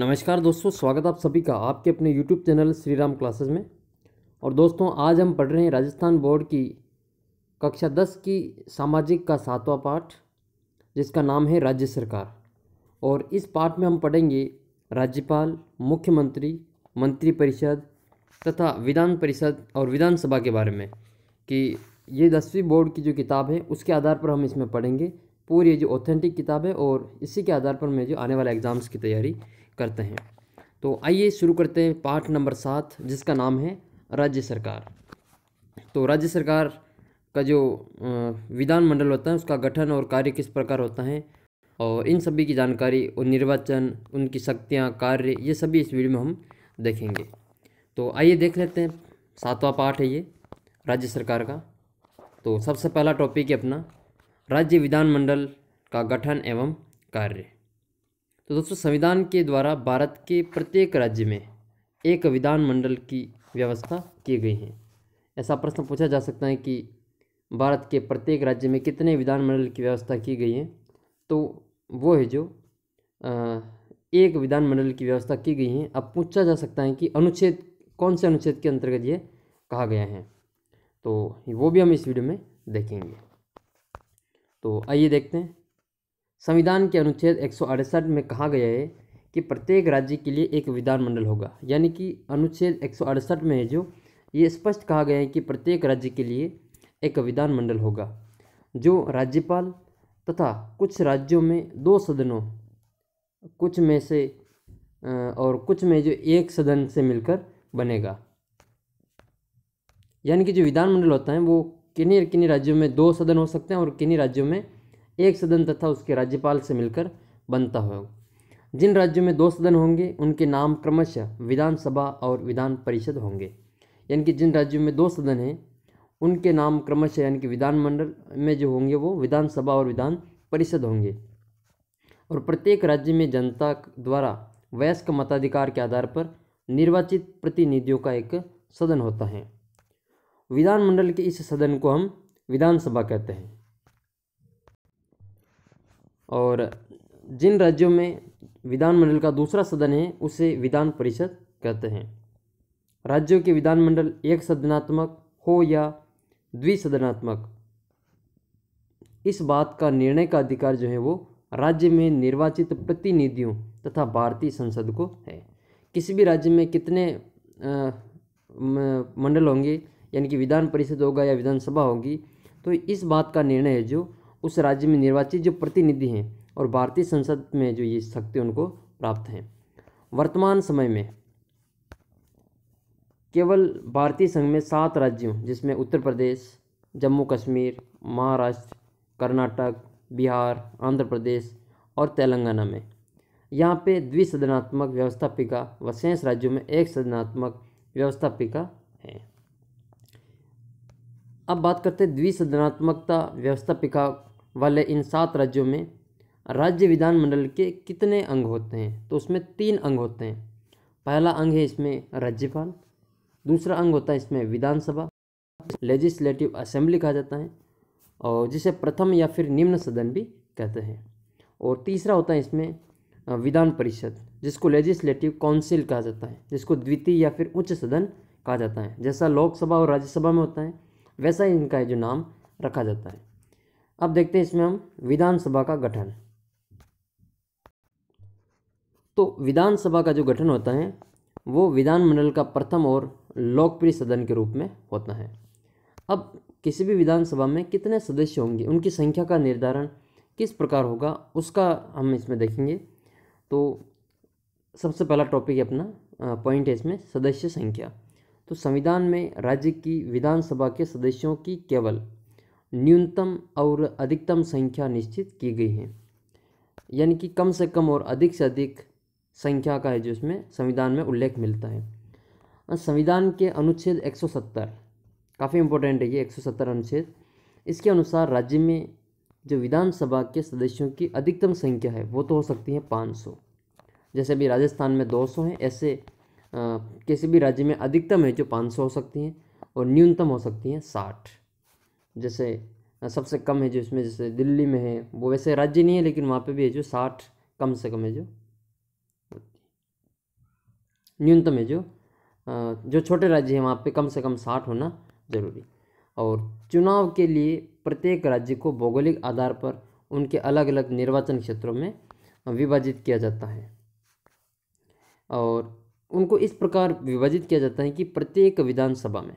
नमस्कार दोस्तों स्वागत आप सभी का आपके अपने YouTube channel Shri Ram classes में और दोस्तों आज हम पढ़ रहे हैं राजस्थान बोर्ड की कक्षा दस की सामाजिक का सातवां पाठ जिसका नाम है राज्य सरकार और इस पाठ में हम पढ़ेंगे राज्यपाल मुख्यमंत्री मंत्रिपरिषद तथा विधान परिषद और विधानसभा के बारे में कि ये दसवीं बोर्ड की जो किताब है उसके आधार पर हम इसमें पढ़ेंगे पूरी जो ऑथेंटिक किताब है और इसी के आधार पर मैं जो आने वाले एग्ज़ाम्स की तैयारी करते हैं तो आइए शुरू करते हैं पाठ नंबर सात जिसका नाम है राज्य सरकार तो राज्य सरकार का जो विधानमंडल होता है उसका गठन और कार्य किस प्रकार होता है और इन सभी की जानकारी और निर्वाचन उनकी शक्तियाँ कार्य ये सभी इस वीडियो में हम देखेंगे तो आइए देख लेते हैं सातवां पाठ है ये राज्य सरकार का तो सबसे पहला टॉपिक है अपना राज्य विधानमंडल का गठन एवं कार्य तो दोस्तों संविधान के द्वारा भारत के प्रत्येक राज्य में एक विधानमंडल की व्यवस्था की गई है ऐसा प्रश्न पूछा जा सकता है कि भारत के प्रत्येक राज्य में कितने विधानमंडल की व्यवस्था की गई है तो वो है जो आ, एक विधानमंडल की व्यवस्था की गई है अब पूछा जा सकता है कि अनुच्छेद कौन से अनुच्छेद के अंतर्गत ये कहा गया है तो वो भी हम इस वीडियो में देखेंगे तो आइए देखते हैं संविधान के अनुच्छेद एक में कहा गया है कि प्रत्येक राज्य के लिए एक विधानमंडल होगा यानी कि अनुच्छेद एक में है जो ये स्पष्ट कहा गया है कि प्रत्येक राज्य के लिए एक विधानमंडल होगा जो राज्यपाल तथा कुछ राज्यों में दो सदनों कुछ में से और कुछ में जो एक सदन से मिलकर बनेगा यानी कि जो विधानमंडल होता है वो किन्हीं किन्हीं राज्यों में दो सदन हो सकते हैं और किन्हीं राज्यों में एक सदन तथा उसके राज्यपाल से मिलकर बनता हो जिन राज्यों में दो सदन होंगे उनके नाम क्रमशः विधानसभा और विधान परिषद होंगे यानी कि जिन राज्यों में दो सदन हैं उनके नाम क्रमशः यानी कि विधानमंडल में जो होंगे वो विधानसभा और विधान परिषद होंगे और प्रत्येक राज्य में जनता द्वारा वयस्क मताधिकार के आधार पर निर्वाचित प्रतिनिधियों का एक सदन होता है विधानमंडल के इस सदन को हम विधानसभा कहते हैं और जिन राज्यों में विधानमंडल का दूसरा सदन है उसे विधान परिषद कहते हैं राज्यों के विधानमंडल एक सदनात्मक हो या द्विसदनात्मक इस बात का निर्णय का अधिकार जो है वो राज्य में निर्वाचित प्रतिनिधियों तथा भारतीय संसद को है किसी भी राज्य में कितने मंडल होंगे यानी कि विधान परिषद होगा या विधानसभा होगी तो इस बात का निर्णय है जो उस राज्य में निर्वाचित जो प्रतिनिधि हैं और भारतीय संसद में जो ये शक्ति उनको प्राप्त हैं वर्तमान समय में केवल भारतीय संघ में सात राज्यों जिसमें उत्तर प्रदेश जम्मू कश्मीर महाराष्ट्र कर्नाटक बिहार आंध्र प्रदेश और तेलंगाना में यहाँ पे द्विसदनात्मक व्यवस्थापिका व शेष राज्यों में एक सदनात्मक व्यवस्थापिका है अब बात करते हैं द्विसदनात्मकता व्यवस्थापिका वाले इन सात राज्यों में राज्य विधानमंडल के कितने अंग होते हैं तो उसमें तीन अंग होते हैं पहला अंग है इसमें राज्यपाल दूसरा अंग होता है इसमें विधानसभा लेजिस्लेटिव असेंबली कहा जाता है और जिसे प्रथम या फिर निम्न सदन भी कहते हैं और तीसरा होता है इसमें विधान परिषद जिसको लेजिस्लेटिव काउंसिल कहा जाता है जिसको द्वितीय या फिर उच्च सदन कहा जाता है जैसा लोकसभा और राज्यसभा में होता है वैसा ही इनका जो नाम रखा जाता है अब देखते हैं इसमें हम विधानसभा का गठन तो विधानसभा का जो गठन होता है वो विधानमंडल का प्रथम और लोकप्रिय सदन के रूप में होता है अब किसी भी विधानसभा में कितने सदस्य होंगे उनकी संख्या का निर्धारण किस प्रकार होगा उसका हम इसमें देखेंगे तो सबसे पहला टॉपिक है अपना पॉइंट है इसमें सदस्य संख्या तो संविधान में राज्य की विधानसभा के सदस्यों की केवल न्यूनतम और अधिकतम संख्या निश्चित की गई है यानी कि कम से कम और अधिक से अधिक संख्या का है जो इसमें संविधान में उल्लेख मिलता है संविधान के अनुच्छेद 170 काफ़ी इम्पोर्टेंट है ये 170 अनुच्छेद इसके अनुसार राज्य में जो विधानसभा के सदस्यों की अधिकतम संख्या है वो तो हो सकती है 500 जैसे अभी राजस्थान में 200 हैं ऐसे किसी भी राज्य में अधिकतम है जो पाँच सौ हो सकती हैं और न्यूनतम हो सकती हैं साठ जैसे सबसे कम है जो इसमें जैसे दिल्ली में है वो वैसे राज्य नहीं है लेकिन वहाँ पे भी है जो साठ कम से कम है जो न्यूनतम है जो जो छोटे राज्य हैं वहाँ पे कम से कम साठ होना ज़रूरी और चुनाव के लिए प्रत्येक राज्य को भौगोलिक आधार पर उनके अलग अलग निर्वाचन क्षेत्रों में विभाजित किया जाता है और उनको इस प्रकार विभाजित किया जाता है कि प्रत्येक विधानसभा में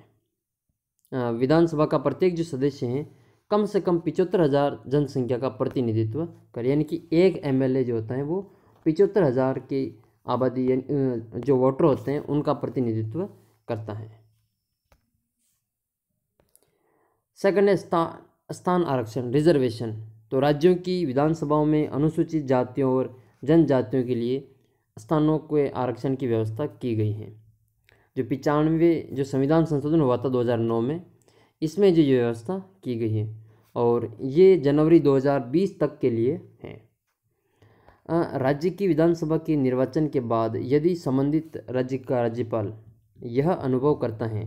विधानसभा का प्रत्येक जो सदस्य हैं कम से कम पिचहत्तर हज़ार जनसंख्या का प्रतिनिधित्व करें यानी कि एक एमएलए जो होता है वो पिचहत्तर हज़ार की आबादी जो वोटर होते हैं उनका प्रतिनिधित्व करता है सेकंड है स्थान स्थान आरक्षण रिजर्वेशन तो राज्यों की विधानसभाओं में अनुसूचित जातियों और जनजातियों के लिए स्थानों के आरक्षण की व्यवस्था की गई है जो पचानवे जो संविधान संशोधन हुआ था 2009 में इसमें जो ये व्यवस्था की गई है और ये जनवरी 2020 तक के लिए है राज्य की विधानसभा के निर्वाचन के बाद यदि संबंधित राज्य का राज्यपाल यह अनुभव करता है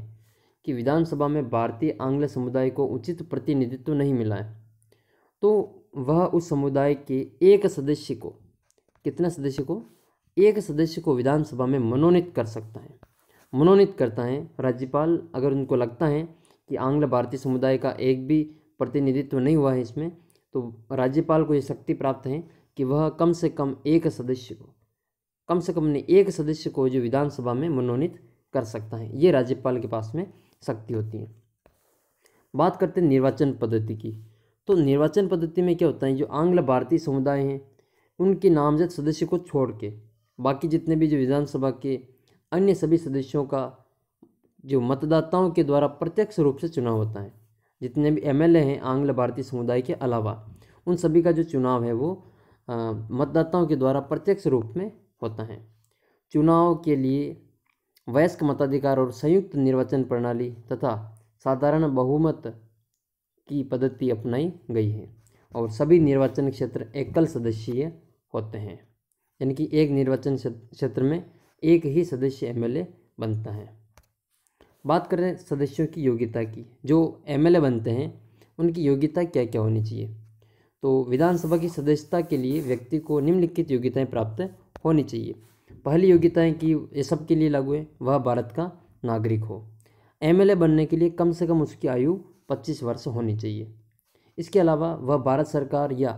कि विधानसभा में भारतीय आंग्ल समुदाय को उचित प्रतिनिधित्व नहीं मिला है तो वह उस समुदाय के एक सदस्य को कितने सदस्य को एक सदस्य को विधानसभा में मनोनीत कर सकता है मनोनीत करता है राज्यपाल अगर उनको लगता है कि आंग्ल भारतीय समुदाय का एक भी प्रतिनिधित्व नहीं हुआ है इसमें तो राज्यपाल को ये शक्ति प्राप्त है कि वह कम से कम एक सदस्य को कम से कम ने एक सदस्य को जो विधानसभा में मनोनीत कर सकता है ये राज्यपाल के पास में शक्ति होती है बात करते हैं निर्वाचन पद्धति की तो निर्वाचन पद्धति में क्या होता है जो आंग्ल भारतीय समुदाय हैं उनके नामजद सदस्य को छोड़ के बाकी जितने भी जो विधानसभा के अन्य सभी सदस्यों का जो मतदाताओं के द्वारा प्रत्यक्ष रूप से चुनाव होता है जितने भी एम हैं आंग्ल भारतीय समुदाय के अलावा उन सभी का जो चुनाव है वो मतदाताओं के द्वारा प्रत्यक्ष रूप में होता है चुनाव के लिए वयस्क मताधिकार और संयुक्त निर्वाचन प्रणाली तथा साधारण बहुमत की पद्धति अपनाई गई है और सभी निर्वाचन क्षेत्र एकल सदस्यीय होते हैं यानी कि एक निर्वाचन क्षेत्र में एक ही सदस्य एमएलए बनता है बात करें सदस्यों की योग्यता की जो एमएलए बनते हैं उनकी योग्यता क्या क्या होनी चाहिए तो विधानसभा की सदस्यता के लिए व्यक्ति को निम्नलिखित योग्यताएं प्राप्त होनी चाहिए पहली योग्यताएं कि ये सब के लिए लागू है वह भारत का नागरिक हो एमएलए बनने के लिए कम से कम उसकी आयु 25 वर्ष होनी चाहिए इसके अलावा वह भारत सरकार या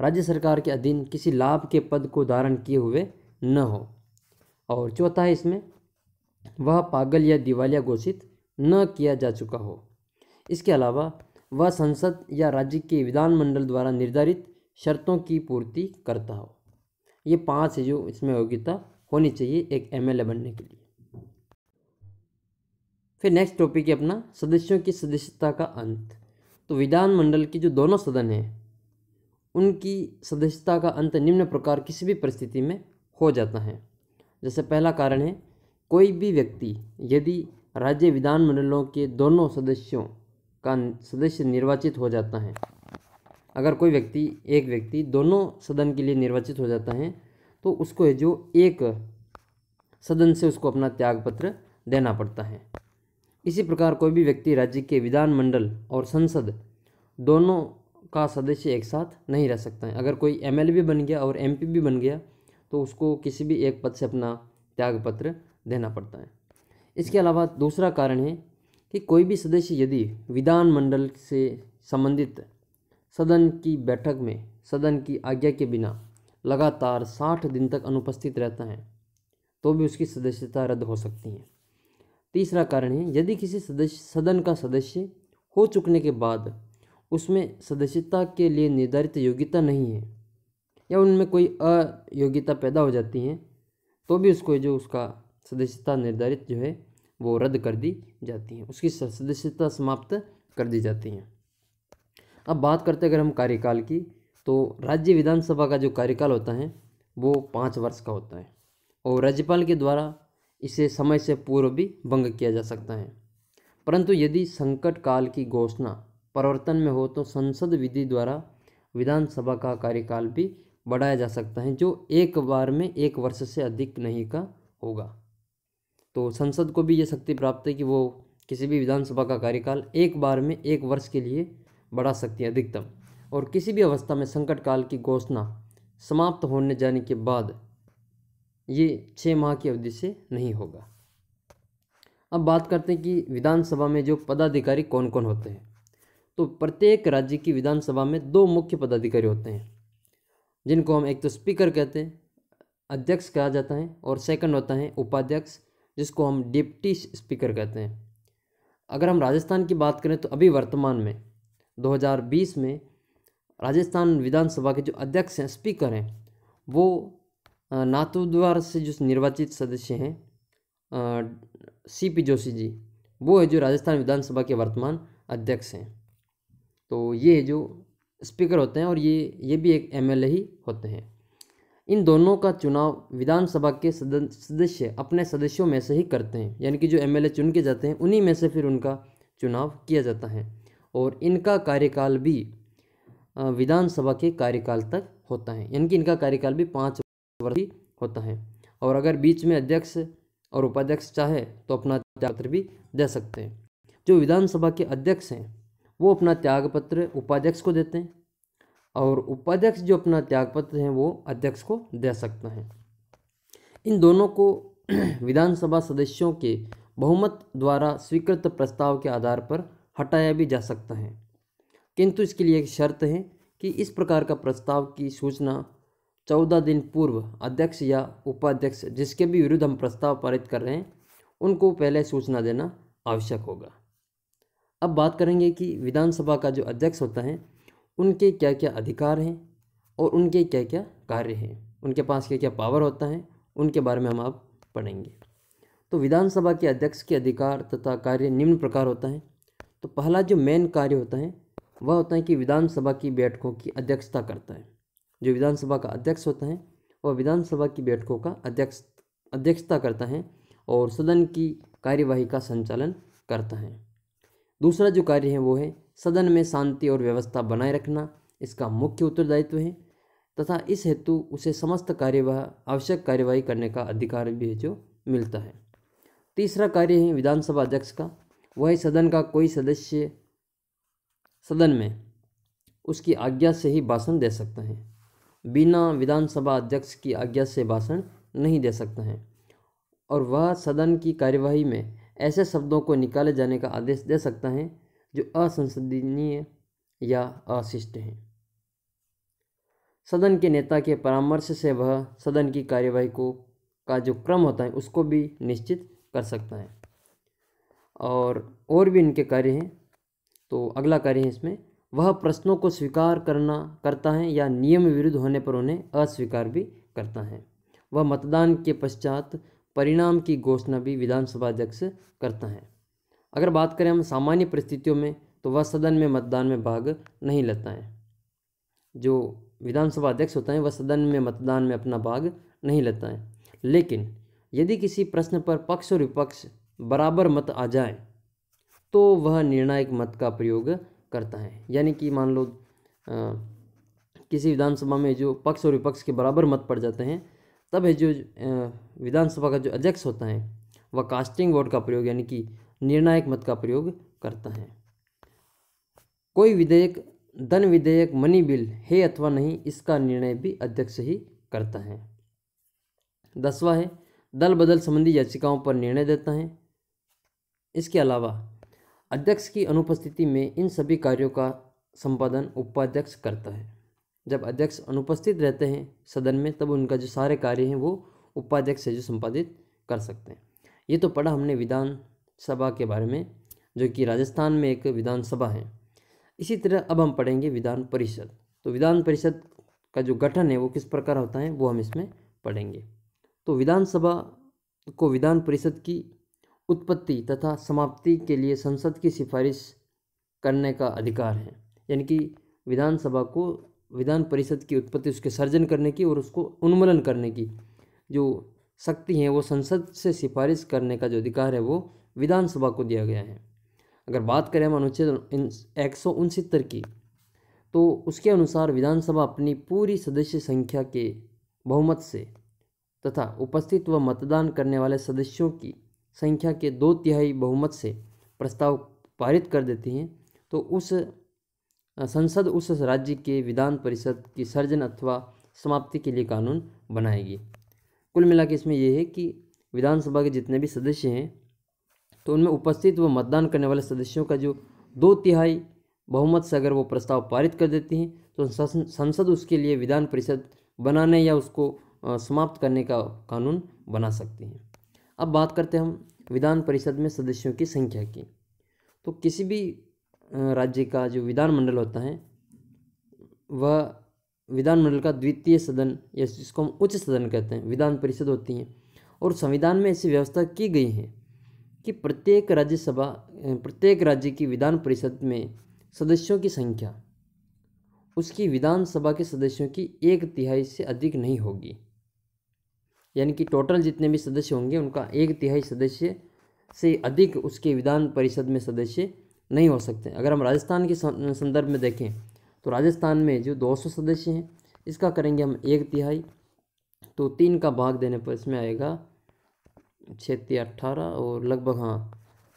राज्य सरकार के अधीन किसी लाभ के पद को धारण किए हुए न हो और चौथा है इसमें वह पागल या दिवालिया घोषित न किया जा चुका हो इसके अलावा वह संसद या राज्य के विधानमंडल द्वारा निर्धारित शर्तों की पूर्ति करता हो ये पांच है जो इसमें योग्यता होनी चाहिए एक एम बनने के लिए फिर नेक्स्ट टॉपिक है अपना सदस्यों की सदस्यता का अंत तो विधानमंडल की जो दोनों सदन हैं उनकी सदस्यता का अंत निम्न प्रकार किसी भी परिस्थिति में हो जाता है जैसे पहला कारण है कोई भी व्यक्ति यदि राज्य विधानमंडलों के दोनों सदस्यों का सदस्य निर्वाचित हो जाता है अगर कोई व्यक्ति एक व्यक्ति दोनों सदन के लिए निर्वाचित हो जाता है तो उसको जो एक सदन से उसको अपना त्यागपत्र देना पड़ता है इसी प्रकार कोई भी व्यक्ति राज्य के विधानमंडल और संसद दोनों का सदस्य एक साथ नहीं रह सकता है अगर कोई एम भी बन गया और एम भी बन गया तो उसको किसी भी एक पद से अपना त्यागपत्र देना पड़ता है इसके अलावा दूसरा कारण है कि कोई भी सदस्य यदि विधानमंडल से संबंधित सदन की बैठक में सदन की आज्ञा के बिना लगातार साठ दिन तक अनुपस्थित रहता है तो भी उसकी सदस्यता रद्द हो सकती है तीसरा कारण है यदि किसी सदस्य सदन का सदस्य हो चुकने के बाद उसमें सदस्यता के लिए निर्धारित योग्यता नहीं है या उनमें कोई अयोग्यता पैदा हो जाती है तो भी उसको जो उसका सदस्यता निर्धारित जो है वो रद्द कर दी जाती है उसकी सदस्यता समाप्त कर दी जाती है अब बात करते अगर हम कार्यकाल की तो राज्य विधानसभा का जो कार्यकाल होता है वो पाँच वर्ष का होता है और राज्यपाल के द्वारा इसे समय से पूर्व भी भंग किया जा सकता है परंतु यदि संकट काल की घोषणा परिवर्तन में हो तो संसद विधि द्वारा विधानसभा का कार्यकाल भी बढ़ाया जा सकता है जो एक बार में एक वर्ष से अधिक नहीं का होगा तो संसद को भी ये शक्ति प्राप्त है कि वो किसी भी विधानसभा का कार्यकाल एक बार में एक वर्ष के लिए बढ़ा सकती है अधिकतम और किसी भी अवस्था में संकट काल की घोषणा समाप्त होने जाने के बाद ये छः माह की अवधि से नहीं होगा अब बात करते हैं कि विधानसभा में जो पदाधिकारी कौन कौन होते हैं तो प्रत्येक राज्य की विधानसभा में दो मुख्य पदाधिकारी होते हैं जिनको हम एक तो स्पीकर कहते हैं अध्यक्ष कहा जाता है और सेकंड होता है उपाध्यक्ष जिसको हम डिप्टी स्पीकर कहते हैं अगर हम राजस्थान की बात करें तो अभी वर्तमान में 2020 में राजस्थान विधानसभा के जो अध्यक्ष हैं स्पीकर हैं वो नातुद्वार से जो निर्वाचित सदस्य हैं सी पी जोशी जी वो है जो राजस्थान विधानसभा के वर्तमान अध्यक्ष हैं तो ये जो स्पीकर होते हैं और ये ये भी एक एम ही होते हैं इन दोनों का चुनाव विधानसभा के सदस्य अपने सदस्यों में से ही करते हैं यानी कि जो एम चुन के जाते हैं उन्हीं में से फिर उनका चुनाव किया जाता है और इनका कार्यकाल भी विधानसभा के कार्यकाल तक होता है यानी कि इनका कार्यकाल भी पाँच वर्ष ही होता है और अगर बीच में अध्यक्ष और उपाध्यक्ष चाहे तो अपना पत्र भी दे सकते हैं जो विधानसभा के अध्यक्ष हैं वो अपना त्यागपत्र उपाध्यक्ष को देते हैं और उपाध्यक्ष जो अपना त्यागपत्र है वो अध्यक्ष को दे सकते हैं इन दोनों को विधानसभा सदस्यों के बहुमत द्वारा स्वीकृत प्रस्ताव के आधार पर हटाया भी जा सकता है किंतु इसके लिए एक शर्त है कि इस प्रकार का प्रस्ताव की सूचना चौदह दिन पूर्व अध्यक्ष या उपाध्यक्ष जिसके भी विरुद्ध हम प्रस्ताव पारित कर रहे हैं उनको पहले सूचना देना आवश्यक होगा अब बात करेंगे कि विधानसभा का जो अध्यक्ष होता है उनके क्या क्या अधिकार हैं और उनके क्या क्या कार्य हैं उनके पास क्या क्या पावर होता है उनके बारे में हम आप पढ़ेंगे तो विधानसभा के अध्यक्ष के अधिकार तथा कार्य निम्न प्रकार होता है तो पहला जो मेन कार्य होता है वह होता है कि विधानसभा की बैठकों की अध्यक्षता करता है जो विधानसभा का अध्यक्ष होता है वह विधानसभा की बैठकों का अध्यक्ष अध्यक्षता करता है और सदन की कार्यवाही का संचालन करता है दूसरा जो कार्य है वो है सदन में शांति और व्यवस्था बनाए रखना इसका मुख्य उत्तरदायित्व है तथा इस हेतु उसे समस्त कार्यवाह आवश्यक कार्यवाही करने का अधिकार भी है जो मिलता है तीसरा कार्य है विधानसभा अध्यक्ष का वह सदन का कोई सदस्य सदन में उसकी आज्ञा से ही भाषण दे सकता है बिना विधानसभा अध्यक्ष की आज्ञा से भाषण नहीं दे सकता है और वह सदन की कार्यवाही में ऐसे शब्दों को निकाले जाने का आदेश दे सकता है जो असंसदीय या अशिष्ट हैं सदन के नेता के परामर्श से वह सदन की कार्यवाही को का जो क्रम होता है उसको भी निश्चित कर सकता है और और भी इनके कार्य हैं तो अगला कार्य है इसमें वह प्रश्नों को स्वीकार करना करता है या नियम विरुद्ध होने पर उन्हें अस्वीकार भी करता है वह मतदान के पश्चात परिणाम की घोषणा भी विधानसभा अध्यक्ष करता है अगर बात करें हम सामान्य परिस्थितियों में तो वह सदन में मतदान में भाग नहीं लेता है जो विधानसभा अध्यक्ष होता है वह सदन में मतदान में अपना भाग नहीं लेता है लेकिन यदि किसी प्रश्न पर पक्ष और विपक्ष बराबर मत आ जाए तो वह निर्णायक मत का प्रयोग करता है यानी कि मान लो आ, किसी विधानसभा में जो पक्ष और विपक्ष के बराबर मत पड़ जाते हैं तब है जो विधानसभा का जो अध्यक्ष होता है वह कास्टिंग वोट का प्रयोग यानी कि निर्णायक मत का प्रयोग करता है कोई विधेयक धन विधेयक मनी बिल है अथवा नहीं इसका निर्णय भी अध्यक्ष ही करता है दसवा है दल बदल संबंधी याचिकाओं पर निर्णय देता है इसके अलावा अध्यक्ष की अनुपस्थिति में इन सभी कार्यों का संपादन उपाध्यक्ष करता है जब अध्यक्ष अनुपस्थित रहते हैं सदन में तब उनका जो सारे कार्य हैं वो उपाध्यक्ष है जो संपादित कर सकते हैं ये तो पढ़ा हमने विधानसभा के बारे में जो कि राजस्थान में एक विधानसभा है इसी तरह अब हम पढ़ेंगे विधान परिषद तो विधान परिषद का जो गठन है वो किस प्रकार होता है वो हम इसमें पढ़ेंगे तो विधानसभा को विधान परिषद की उत्पत्ति तथा समाप्ति के लिए संसद की सिफारिश करने का अधिकार है यानी कि विधानसभा को विधान परिषद की उत्पत्ति उसके सर्जन करने की और उसको उन्मूलन करने की जो शक्ति है वो संसद से सिफारिश करने का जो अधिकार है वो विधानसभा को दिया गया है अगर बात करें हम अनुच्छेद एक सौ उनसत्तर की तो उसके अनुसार विधानसभा अपनी पूरी सदस्य संख्या के बहुमत से तथा उपस्थित व मतदान करने वाले सदस्यों की संख्या के दो तिहाई बहुमत से प्रस्ताव पारित कर देती हैं तो उस संसद उस राज्य के विधान परिषद की सर्जन अथवा समाप्ति के लिए कानून बनाएगी कुल मिला के इसमें यह है कि विधानसभा के जितने भी सदस्य हैं तो उनमें उपस्थित व मतदान करने वाले सदस्यों का जो दो तिहाई बहुमत से अगर वो प्रस्ताव पारित कर देती हैं तो संसद उसके लिए विधान परिषद बनाने या उसको समाप्त करने का कानून बना सकती हैं अब बात करते हैं हम विधान परिषद में सदस्यों की संख्या की तो किसी भी राज्य का जो विधानमंडल होता है वह विधानमंडल का द्वितीय सदन या जिसको हम उच्च सदन कहते हैं विधान परिषद होती है और संविधान में ऐसी व्यवस्था की गई है कि प्रत्येक राज्यसभा प्रत्येक राज्य की विधान परिषद में सदस्यों की संख्या उसकी विधानसभा के सदस्यों की एक तिहाई से अधिक नहीं होगी यानी कि टोटल जितने भी सदस्य होंगे उनका एक तिहाई सदस्य से अधिक उसके विधान परिषद में सदस्य नहीं हो सकते अगर हम राजस्थान के संदर्भ में देखें तो राजस्थान में जो 200 सदस्य हैं इसका करेंगे हम एक तिहाई तो तीन का भाग देने पर इसमें आएगा छत्ती अट्ठारह और लगभग हाँ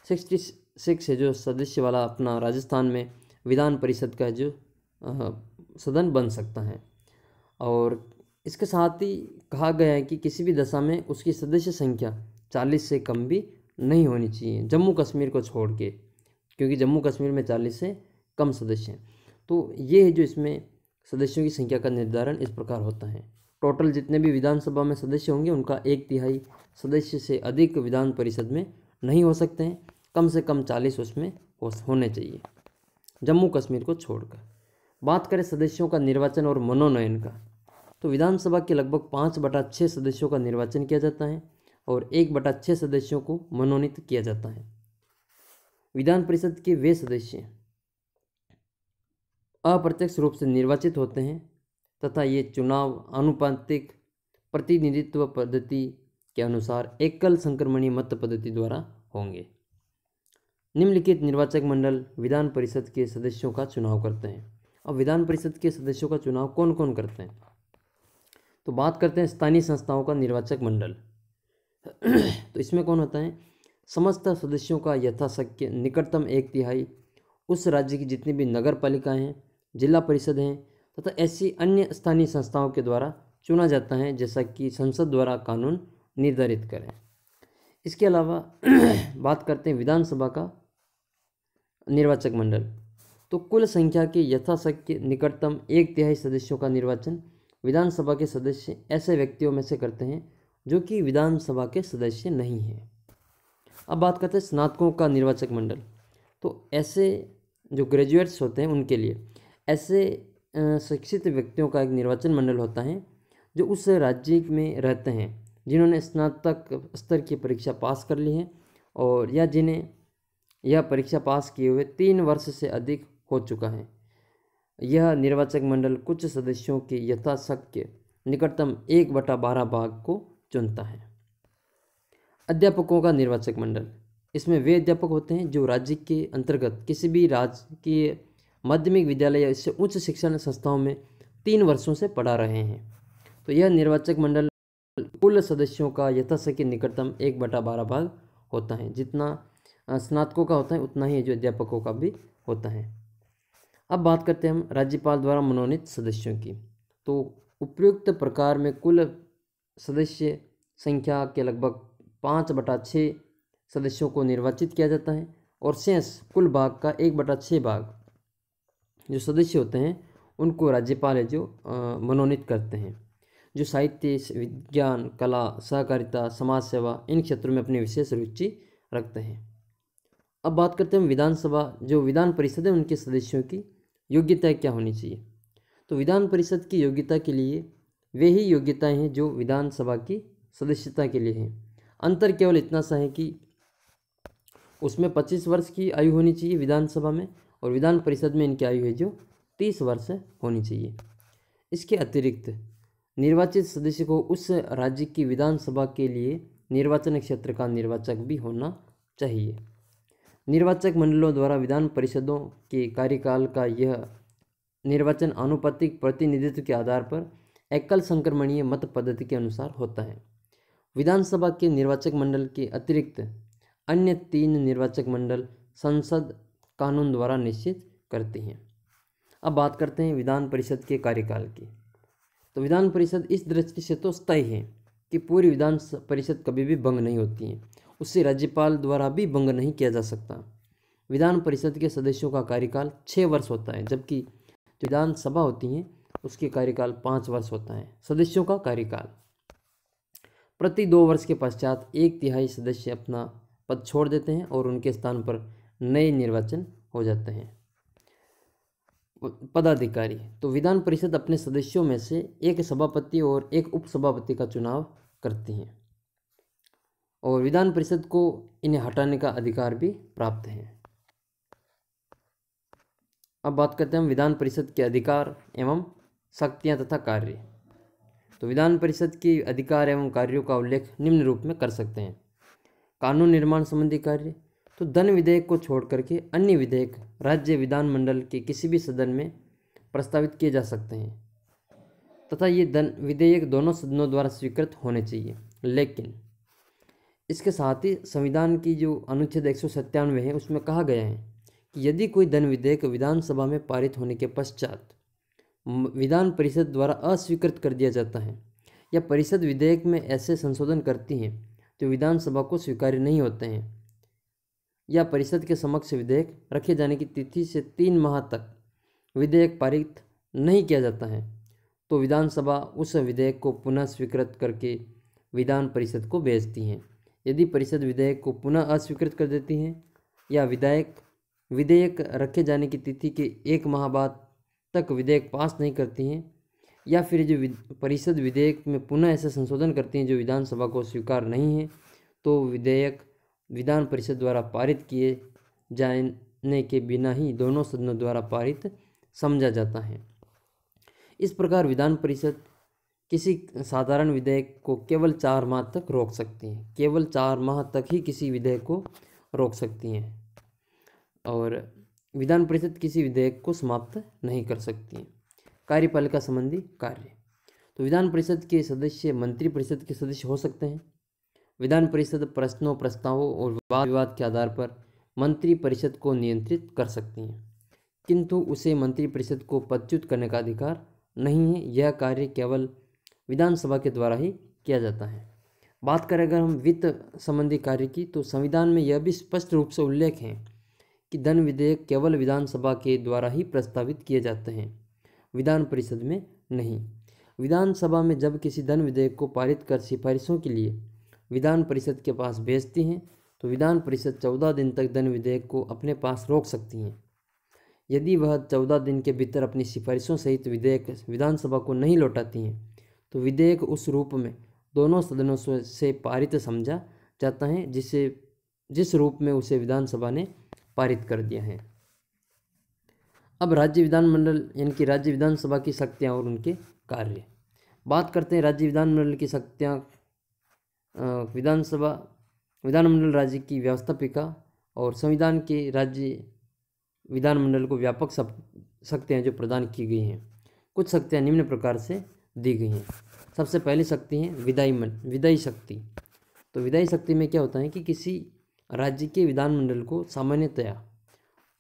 सिक्सटी सिक्स है जो सदस्य वाला अपना राजस्थान में विधान परिषद का जो आ, सदन बन सकता है और इसके साथ ही कहा गया है कि किसी भी दशा में उसकी सदस्य संख्या चालीस से कम भी नहीं होनी चाहिए जम्मू कश्मीर को छोड़ के क्योंकि जम्मू कश्मीर में चालीस से कम सदस्य हैं तो ये है जो इसमें सदस्यों की संख्या का निर्धारण इस प्रकार होता है टोटल जितने भी विधानसभा में सदस्य होंगे उनका एक तिहाई सदस्य से अधिक विधान परिषद में नहीं हो सकते हैं कम से कम चालीस उसमें होने चाहिए जम्मू कश्मीर को छोड़कर बात करें सदस्यों का निर्वाचन और मनोनयन का तो विधानसभा के लगभग पाँच बटा छः सदस्यों का निर्वाचन किया जाता है और एक बटा छः सदस्यों को मनोनीत किया जाता है विधान परिषद के वे सदस्य अप्रत्यक्ष रूप से निर्वाचित होते हैं तथा ये चुनाव अनुपातिक प्रतिनिधित्व पद्धति के अनुसार एकल संक्रमणीय मत पद्धति द्वारा होंगे निम्नलिखित निर्वाचक मंडल विधान परिषद के सदस्यों का चुनाव करते हैं अब विधान परिषद के सदस्यों का चुनाव कौन कौन करते हैं तो बात करते हैं स्थानीय संस्थाओं का निर्वाचक मंडल तो इसमें कौन होता है समस्त सदस्यों का यथाशक्य निकटतम एक तिहाई उस राज्य की जितनी भी नगर पालिकाएँ हैं जिला परिषद हैं तथा ऐसी अन्य स्थानीय संस्थाओं के द्वारा चुना जाता है जैसा कि संसद द्वारा कानून निर्धारित करें इसके अलावा बात करते हैं विधानसभा का निर्वाचक मंडल तो कुल संख्या के यथाशक्य निकटतम एक तिहाई सदस्यों का निर्वाचन विधानसभा के सदस्य ऐसे व्यक्तियों में से करते हैं जो कि विधानसभा के सदस्य नहीं हैं अब बात करते हैं स्नातकों का निर्वाचक मंडल तो ऐसे जो ग्रेजुएट्स होते हैं उनके लिए ऐसे शिक्षित व्यक्तियों का एक निर्वाचन मंडल होता है जो उस राज्य में रहते हैं जिन्होंने स्नातक स्तर की परीक्षा पास कर ली है और या जिन्हें यह परीक्षा पास किए हुए तीन वर्ष से अधिक हो चुका है यह निर्वाचक मंडल कुछ सदस्यों के यथाशक्य निकटतम एक बटा बारह भाग को चुनता है अध्यापकों का निर्वाचक मंडल इसमें वे अध्यापक होते हैं जो राज्य के अंतर्गत किसी भी राज्य के माध्यमिक विद्यालय या इससे उच्च शिक्षण संस्थाओं में तीन वर्षों से पढ़ा रहे हैं तो यह निर्वाचक मंडल कुल सदस्यों का यथाशक्ति निकटतम एक बटा बारह भाग होता है जितना स्नातकों का होता है उतना ही जो अध्यापकों का भी होता है अब बात करते हैं हम राज्यपाल द्वारा मनोनीत सदस्यों की तो उपयुक्त प्रकार में कुल सदस्य संख्या के लगभग पाँच बटा छः सदस्यों को निर्वाचित किया जाता है और शेष कुल भाग का एक बटा छः भाग जो सदस्य होते हैं उनको राज्यपाल है जो मनोनीत करते हैं जो साहित्य विज्ञान कला सहकारिता समाज सेवा इन क्षेत्रों में अपनी विशेष रुचि रखते हैं अब बात करते हैं विधानसभा जो विधान परिषद है उनके सदस्यों की योग्यता क्या होनी चाहिए तो विधान परिषद की योग्यता के लिए वे ही योग्यताएं हैं जो विधानसभा की सदस्यता के लिए हैं अंतर केवल इतना सा है कि उसमें पच्चीस वर्ष की आयु होनी चाहिए विधानसभा में और विधान परिषद में इनकी आयु है जो तीस वर्ष होनी चाहिए इसके अतिरिक्त निर्वाचित सदस्य को उस राज्य की विधानसभा के लिए निर्वाचन क्षेत्र का निर्वाचक भी होना चाहिए निर्वाचक मंडलों द्वारा विधान परिषदों के कार्यकाल का यह निर्वाचन आनुपातिक प्रतिनिधित्व के आधार पर एकल संक्रमणीय मत पद्धति के अनुसार होता है विधानसभा के निर्वाचक मंडल के अतिरिक्त अन्य तीन निर्वाचक मंडल संसद कानून द्वारा निश्चित करते हैं अब बात करते हैं विधान परिषद के कार्यकाल की तो विधान परिषद इस दृष्टि से तो तय है कि पूरी विधान परिषद कभी भी भंग नहीं होती है उससे राज्यपाल द्वारा भी भंग नहीं किया जा सकता विधान परिषद के सदस्यों का कार्यकाल छः वर्ष होता है जबकि जो विधानसभा होती हैं उसके कार्यकाल पाँच वर्ष होता है सदस्यों का कार्यकाल प्रति दो वर्ष के पश्चात एक तिहाई सदस्य अपना पद छोड़ देते हैं और उनके स्थान पर नए निर्वाचन हो जाते हैं पदाधिकारी तो विधान परिषद अपने सदस्यों में से एक सभापति और एक उपसभापति का चुनाव करती हैं और विधान परिषद को इन्हें हटाने का अधिकार भी प्राप्त है अब बात करते हैं हम विधान परिषद के अधिकार एवं शक्तियाँ तथा कार्य तो विधान परिषद के अधिकार एवं कार्यों का उल्लेख निम्न रूप में कर सकते हैं कानून निर्माण संबंधी कार्य तो धन विधेयक को छोड़ करके अन्य विधेयक राज्य विधानमंडल के किसी भी सदन में प्रस्तावित किए जा सकते हैं तथा ये धन विधेयक दोनों सदनों द्वारा स्वीकृत होने चाहिए लेकिन इसके साथ ही संविधान की जो अनुच्छेद एक है उसमें कहा गया है कि यदि कोई धन विधेयक विधानसभा में पारित होने के पश्चात विधान परिषद द्वारा अस्वीकृत कर दिया जाता है या परिषद विधेयक में ऐसे संशोधन करती हैं जो विधानसभा को स्वीकार्य नहीं होते हैं या परिषद के समक्ष विधेयक रखे जाने की तिथि से तीन माह तक विधेयक पारित नहीं किया जाता है तो विधानसभा उस विधेयक को पुनः स्वीकृत करके विधान परिषद को भेजती हैं यदि परिषद विधेयक को पुनः अस्वीकृत कर देती हैं या विधायक विधेयक रखे जाने की तिथि के एक माह बाद तक विधेयक पास नहीं करती हैं या फिर जो परिषद विधेयक में पुनः ऐसे संशोधन करती हैं जो विधानसभा को स्वीकार नहीं है तो विधेयक विधान परिषद द्वारा पारित किए जाने के बिना ही दोनों सदनों द्वारा पारित समझा जाता है इस प्रकार विधान परिषद किसी साधारण विधेयक को केवल चार माह तक रोक सकती हैं केवल चार माह तक ही किसी विधेयक को रोक सकती हैं और विधान परिषद किसी विधेयक को समाप्त नहीं कर सकती है कार्यपालिका संबंधी कार्य तो विधान परिषद के सदस्य मंत्री परिषद के सदस्य हो सकते हैं विधान परिषद प्रश्नों प्रस्तावों और वाद विवाद के आधार पर मंत्री परिषद को नियंत्रित कर सकती हैं किंतु उसे मंत्री परिषद को पदच्युत करने का अधिकार नहीं है यह कार्य केवल विधानसभा के द्वारा ही किया जाता है बात करें अगर हम वित्त संबंधी कार्य की तो संविधान में यह भी स्पष्ट रूप से उल्लेख है कि धन विधेयक केवल विधानसभा के द्वारा ही प्रस्तावित किए जाते हैं विधान परिषद में नहीं विधानसभा में जब किसी धन विधेयक को पारित कर सिफारिशों के लिए विधान परिषद के पास भेजती हैं तो विधान परिषद चौदह दिन तक धन विधेयक को अपने पास रोक सकती हैं यदि वह चौदह दिन के भीतर अपनी सिफारिशों सहित विधेयक विधानसभा को नहीं लौटाती हैं तो विधेयक उस रूप में दोनों सदनों से पारित समझा जाता है जिसे जिस रूप में उसे विधानसभा ने पारित कर दिया है अब राज्य विधानमंडल यानी कि राज्य विधानसभा की शक्तियाँ और उनके कार्य बात करते हैं राज्य विधानमंडल की शक्तियाँ विधानसभा विधानमंडल राज्य की व्यवस्थापिका और संविधान के राज्य विधानमंडल को व्यापक शक्तियाँ जो प्रदान की गई हैं कुछ शक्तियाँ निम्न प्रकार से दी गई हैं सबसे पहली शक्ति है विदाई मन विदाई शक्ति तो विदाई शक्ति में क्या होता है कि किसी राज्य के विधानमंडल को सामान्यतया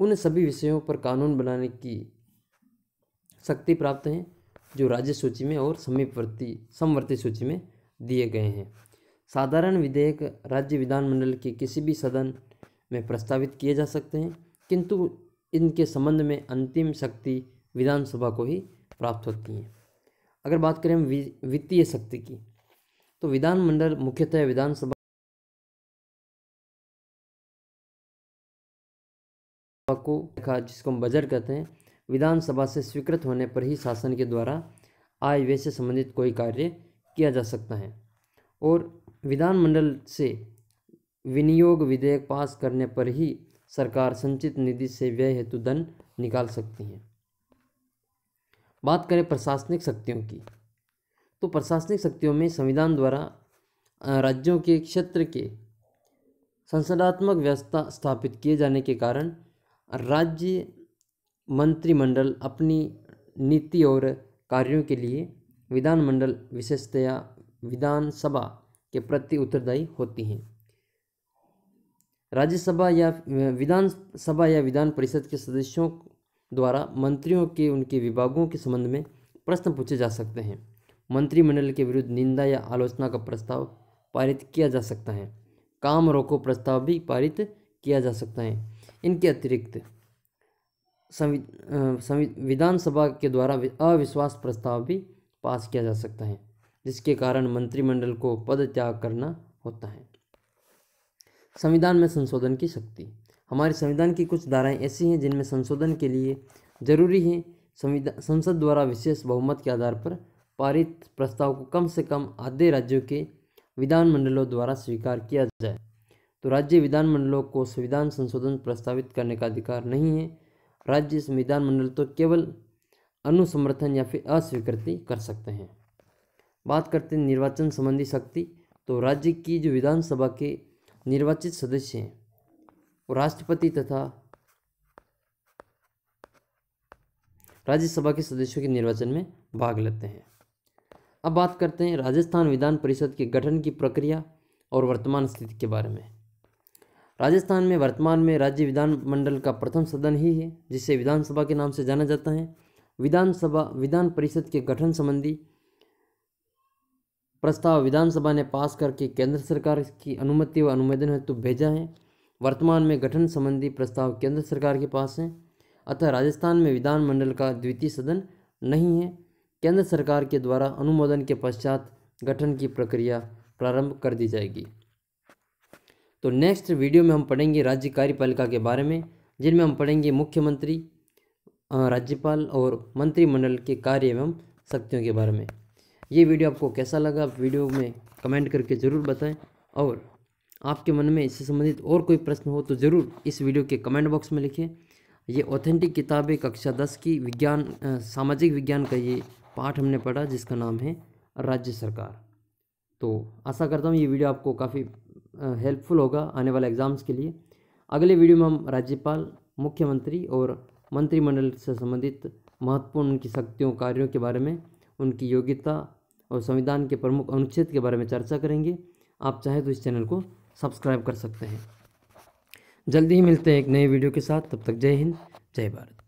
उन सभी विषयों पर कानून बनाने की शक्ति प्राप्त हैं जो राज्य सूची में और समीपवर्ती समवर्ती सूची में दिए गए हैं साधारण विधेयक राज्य विधानमंडल के किसी भी सदन में प्रस्तावित किए जा सकते हैं किंतु इनके संबंध में अंतिम शक्ति विधानसभा को ही प्राप्त होती है अगर बात करें वित्तीय शक्ति की तो विधानमंडल मुख्यतः विधानसभा पकु रेखा जिसको हम बजट कहते हैं विधानसभा से स्वीकृत होने पर ही शासन के द्वारा आय व्यय से संबंधित कोई कार्य किया जा सकता है और विधानमंडल से विनियोग विधेयक पास करने पर ही सरकार संचित निधि से व्यय हेतु धन निकाल सकती है बात करें प्रशासनिक शक्तियों की तो प्रशासनिक शक्तियों में संविधान द्वारा राज्यों के क्षेत्र के संसदात्मक व्यवस्था स्थापित किए जाने के कारण राज्य मंत्रिमंडल अपनी नीति और कार्यों के लिए विधानमंडल विशेषतया विधानसभा के प्रति उत्तरदायी होती हैं राज्यसभा या विधानसभा या विधान परिषद के सदस्यों द्वारा मंत्रियों के उनके विभागों के संबंध में प्रश्न पूछे जा सकते हैं मंत्रिमंडल के विरुद्ध निंदा या आलोचना का प्रस्ताव पारित किया जा सकता है काम रोको प्रस्ताव भी पारित किया जा सकता है इनके अतिरिक्त विधानसभा के द्वारा अविश्वास प्रस्ताव भी पास किया जा सकता है जिसके कारण मंत्रिमंडल को पद त्याग करना होता है संविधान में संशोधन की शक्ति हमारे संविधान की कुछ धाराएं ऐसी हैं जिनमें संशोधन के लिए जरूरी है संविधान संसद द्वारा विशेष बहुमत के आधार पर पारित प्रस्ताव को कम से कम आधे राज्यों के विधानमंडलों द्वारा स्वीकार किया जाए तो राज्य विधानमंडलों को संविधान संशोधन प्रस्तावित करने का अधिकार नहीं है राज्य संविधान मंडल तो केवल अनुसमर्थन या फिर अस्वीकृति कर सकते हैं बात करते हैं निर्वाचन संबंधी शक्ति तो राज्य की जो विधानसभा के निर्वाचित सदस्य हैं वो राष्ट्रपति तथा राज्यसभा के सदस्यों के निर्वाचन में भाग लेते हैं अब बात करते हैं राजस्थान विधान परिषद के गठन की प्रक्रिया और वर्तमान स्थिति के बारे में राजस्थान में वर्तमान में राज्य विधानमंडल का प्रथम सदन ही है जिसे विधानसभा के नाम से जाना जाता है विधानसभा विधान परिषद के गठन संबंधी प्रस्ताव विधानसभा ने पास करके केंद्र सरकार की अनुमति व अनुमोदन हेतु भेजा है वर्तमान में गठन संबंधी प्रस्ताव केंद्र सरकार के पास है अतः राजस्थान में विधानमंडल का द्वितीय सदन नहीं है केंद्र सरकार के द्वारा अनुमोदन के पश्चात गठन की प्रक्रिया प्रारंभ कर दी जाएगी तो नेक्स्ट वीडियो में हम पढ़ेंगे राज्य कार्यपालिका के बारे में जिनमें हम पढ़ेंगे मुख्यमंत्री राज्यपाल और मंत्रिमंडल के कार्य एवं शक्तियों के बारे में ये वीडियो आपको कैसा लगा वीडियो में कमेंट करके ज़रूर बताएं और आपके मन में इससे संबंधित और कोई प्रश्न हो तो ज़रूर इस वीडियो के कमेंट बॉक्स में लिखें ये ऑथेंटिक किताबें कक्षा दस की विज्ञान सामाजिक विज्ञान का ये पाठ हमने पढ़ा जिसका नाम है राज्य सरकार तो आशा करता हूँ ये वीडियो आपको काफ़ी हेल्पफुल होगा आने वाले एग्ज़ाम्स के लिए अगले वीडियो में हम राज्यपाल मुख्यमंत्री और मंत्रिमंडल से संबंधित महत्वपूर्ण उनकी शक्तियों कार्यों के बारे में उनकी योग्यता और संविधान के प्रमुख अनुच्छेद के बारे में चर्चा करेंगे आप चाहे तो इस चैनल को सब्सक्राइब कर सकते हैं जल्दी ही मिलते हैं एक नए वीडियो के साथ तब तक जय हिंद जय भारत